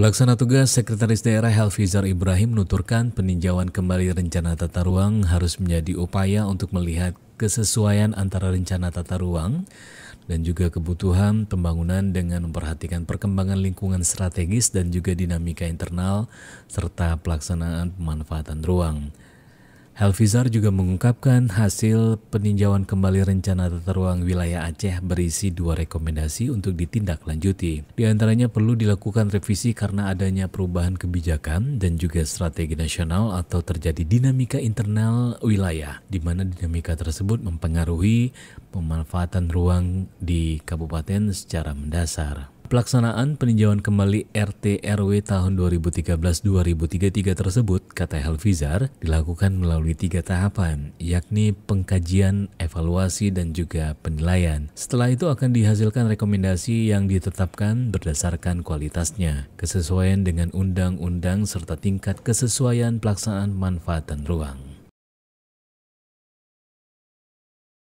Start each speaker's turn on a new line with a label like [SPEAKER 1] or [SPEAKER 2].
[SPEAKER 1] Pelaksana tugas Sekretaris Daerah Helvizar Ibrahim menuturkan peninjauan kembali rencana tata ruang harus menjadi upaya untuk melihat kesesuaian antara rencana tata ruang dan juga kebutuhan pembangunan dengan memperhatikan perkembangan lingkungan strategis dan juga dinamika internal serta pelaksanaan pemanfaatan ruang. Helvizar juga mengungkapkan hasil peninjauan kembali rencana tata ruang wilayah Aceh berisi dua rekomendasi untuk ditindaklanjuti. Di antaranya perlu dilakukan revisi karena adanya perubahan kebijakan dan juga strategi nasional atau terjadi dinamika internal wilayah, di mana dinamika tersebut mempengaruhi pemanfaatan ruang di kabupaten secara mendasar. Pelaksanaan peninjauan kembali RT RW tahun 2013-2033 tersebut, kata Helvizar, dilakukan melalui tiga tahapan, yakni pengkajian, evaluasi, dan juga penilaian. Setelah itu akan dihasilkan rekomendasi yang ditetapkan berdasarkan kualitasnya, kesesuaian dengan undang-undang serta tingkat kesesuaian pelaksanaan manfaat dan ruang.